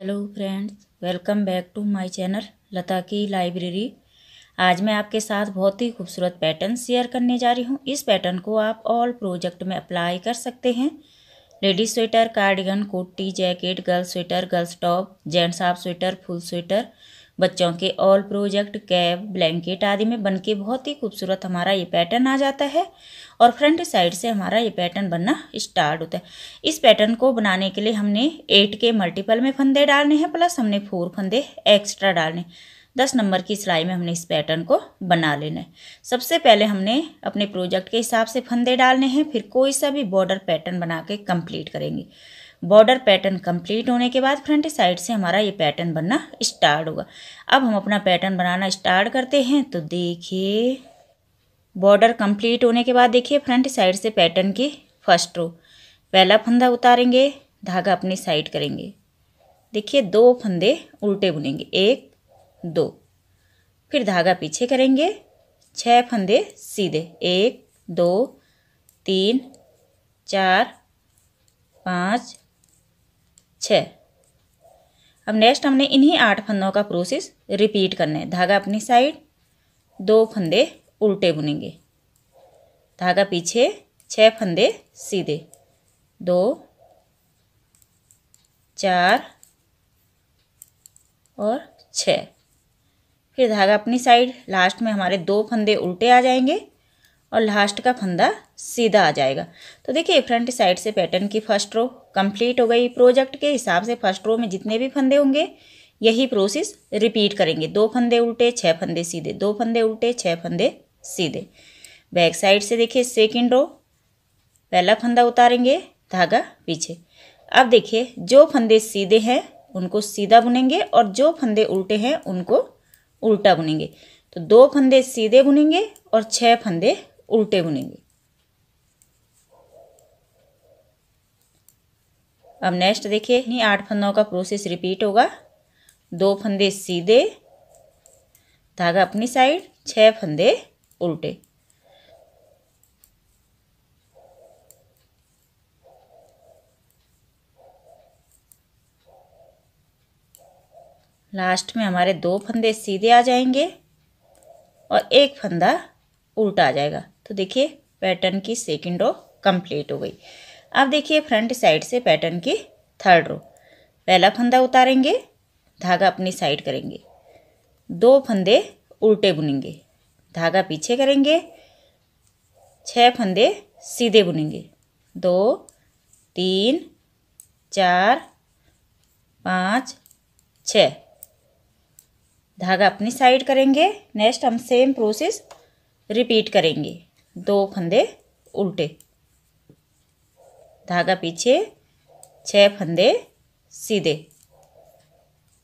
hello friends welcome back to my channel Lata की library आज मैं आपके साथ बहुत ही खूबसूरत पैटर्न शेयर करने जा रही हूँ इस पैटर्न को आप ऑल प्रोजेक्ट में अप्लाई कर सकते हैं लेडीज स्वेटर कार्डिगन कोटी jacket girls sweater girls top gents half sweater full sweater बच्चों के ऑल प्रोजेक्ट कैप ब्लैंकेट आदि में बन के बहुत ही खूबसूरत हमारा ये पैटर्न आ जाता है और फ्रंट साइड से हमारा ये पैटर्न बनना स्टार्ट होता है इस पैटर्न को बनाने के लिए हमने एट के मल्टीपल में फंदे डालने हैं प्लस हमने फोर फंदे एक्स्ट्रा डालने दस नंबर की सिलाई में हमने इस पैटर्न को बना लेना है सबसे पहले हमने अपने प्रोजेक्ट के हिसाब से फंदे डालने हैं फिर कोई सा भी बॉर्डर पैटर्न बना के कंप्लीट करेंगे बॉर्डर पैटर्न कंप्लीट होने के बाद फ्रंट साइड से हमारा ये पैटर्न बनना स्टार्ट होगा अब हम अपना पैटर्न बनाना स्टार्ट करते हैं तो देखिए बॉर्डर कंप्लीट होने के बाद देखिए फ्रंट साइड से पैटर्न की फर्स्ट रो पहला फंदा उतारेंगे धागा अपनी साइड करेंगे देखिए दो फंदे उल्टे बुनेंगे एक दो फिर धागा पीछे करेंगे छः फंदे सीधे एक दो तीन चार पाँच छः अब नेक्स्ट हमने इन्हीं आठ फंदों का प्रोसेस रिपीट करना है धागा अपनी साइड दो फंदे उल्टे बुनेंगे धागा पीछे छः फंदे सीधे दो चार और छः फिर धागा अपनी साइड लास्ट में हमारे दो फंदे उल्टे आ जाएंगे और लास्ट का फंदा सीधा आ जाएगा तो देखिए फ्रंट साइड से पैटर्न की फर्स्ट रो कंप्लीट हो गई प्रोजेक्ट के हिसाब से फर्स्ट रो में जितने भी फंदे होंगे यही प्रोसेस रिपीट करेंगे दो फंदे उल्टे छः फंदे सीधे दो फंदे उल्टे छः फंदे सीधे बैक साइड से देखिए सेकेंड रो पहला फंदा उतारेंगे धागा पीछे अब देखिए जो फंदे सीधे हैं उनको सीधा बुनेंगे और जो फंदे उल्टे हैं उनको उल्टा बुनेंगे तो दो फंदे सीधे बुनेंगे और छः फंदे उल्टे बुनेंगे अब नेक्स्ट देखिए नहीं आठ फंदों का प्रोसेस रिपीट होगा दो फंदे सीधे धागा अपनी साइड छह फंदे उल्टे लास्ट में हमारे दो फंदे सीधे आ जाएंगे और एक फंदा उल्टा आ जाएगा तो देखिए पैटर्न की सेकेंड रो कंप्लीट हो गई अब देखिए फ्रंट साइड से पैटर्न की थर्ड रो पहला फंदा उतारेंगे धागा अपनी साइड करेंगे दो फंदे उल्टे बुनेंगे धागा पीछे करेंगे छः फंदे सीधे बुनेंगे दो तीन चार पाँच छ धागा अपनी साइड करेंगे नेक्स्ट हम सेम प्रोसेस रिपीट करेंगे दो फंदे उल्टे धागा पीछे छः फंदे सीधे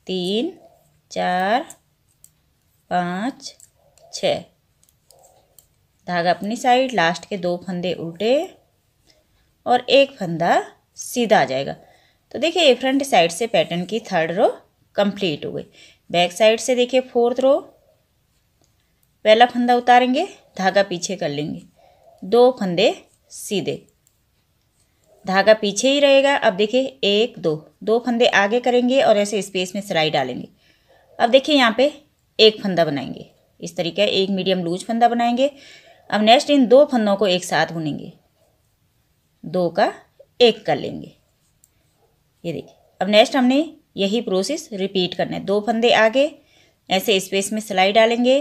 तीन चार पाँच छ धागा अपनी साइड लास्ट के दो फंदे उल्टे और एक फंदा सीधा आ जाएगा तो देखिए ये फ्रंट साइड से पैटर्न की थर्ड रो कंप्लीट हो गई बैक साइड से देखिए फोर्थ रो पहला फंदा उतारेंगे धागा पीछे कर लेंगे दो फंदे सीधे धागा पीछे ही रहेगा अब देखिए एक दो दो फंदे आगे करेंगे और ऐसे स्पेस में सिलाई डालेंगे अब देखिए यहाँ पे एक फंदा बनाएंगे इस तरीके एक मीडियम लूज फंदा बनाएंगे अब नेक्स्ट इन दो फंदों को एक साथ बुनेंगे दो का एक कर लेंगे ये देखिए अब नेक्स्ट हमने यही प्रोसेस रिपीट करना है दो फंदे आगे ऐसे स्पेस में सिलाई डालेंगे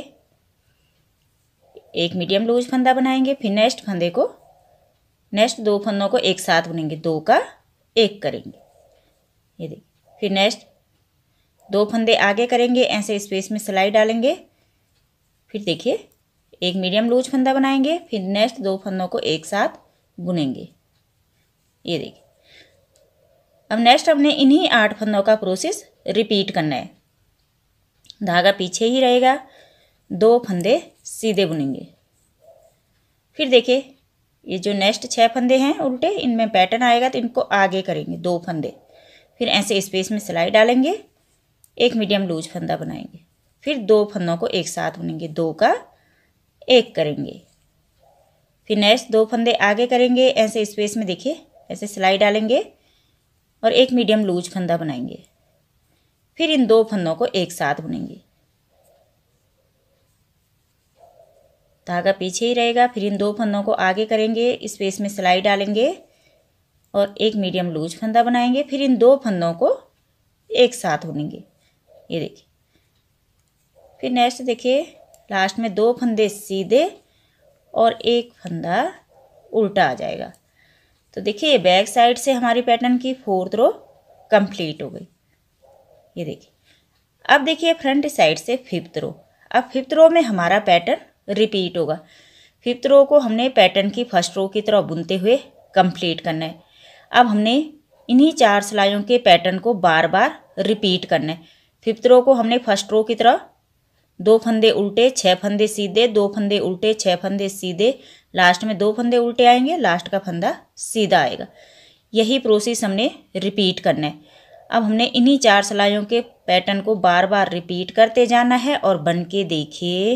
एक मीडियम लूज फंदा बनाएंगे फिर नेक्स्ट फंदे को नेक्स्ट दो फंदों को एक साथ बुनेंगे दो का एक करेंगे ये देखिए फिर नेक्स्ट दो फंदे आगे करेंगे ऐसे स्पेस में सिलाई डालेंगे फिर देखिए एक मीडियम लूज फंदा बनाएंगे फिर नेक्स्ट दो फंदों को एक साथ बुनेंगे ये देखिए अब नेक्स्ट हमने इन्हीं आठ फंदों का प्रोसेस रिपीट करना है धागा पीछे ही रहेगा दो फंदे सीधे बुनेंगे फिर देखिए ये जो नेक्स्ट छः फंदे हैं उल्टे इनमें पैटर्न आएगा तो इनको आगे करेंगे दो फंदे फिर ऐसे स्पेस में सिलाई डालेंगे एक मीडियम लूज फंदा बनाएंगे फिर दो फंदों को एक साथ बुनेंगे दो का एक करेंगे फिर नेक्स्ट दो फंदे आगे करेंगे ऐसे स्पेस में देखिए ऐसे सिलाई डालेंगे और एक मीडियम लूज फंदा बनाएंगे फिर इन दो फंदों को एक साथ बुनेंगे धागा पीछे ही रहेगा फिर इन दो फंदों को आगे करेंगे स्पेस में सिलाई डालेंगे और एक मीडियम लूज फंदा बनाएंगे फिर इन दो फंदों को एक साथ होनेंगे ये देखिए फिर नेक्स्ट देखिए लास्ट में दो फंदे सीधे और एक फंदा उल्टा आ जाएगा तो देखिए बैक साइड से हमारी पैटर्न की फोर्थ रो कंप्लीट हो गई ये देखिए अब देखिए फ्रंट साइड से फिफ्थ रो अब फिफ्थ रो में हमारा पैटर्न रिपीट होगा फिफ्थ रो को हमने पैटर्न की फर्स्ट रो की तरह बुनते हुए कंप्लीट करना है अब हमने इन्हीं चार सिलाइयों के पैटर्न को बार बार रिपीट करना है फिफ्थ रो को हमने फर्स्ट रो की तरह दो फंदे उल्टे छः फंदे सीधे दो फंदे उल्टे छः फंदे सीधे लास्ट में दो फंदे उल्टे आएंगे लास्ट का फंदा सीधा आएगा यही प्रोसेस हमने रिपीट करना है अब हमने इन्हीं चार सिलाइयों के पैटर्न को बार बार रिपीट करते जाना है और बन के देखिए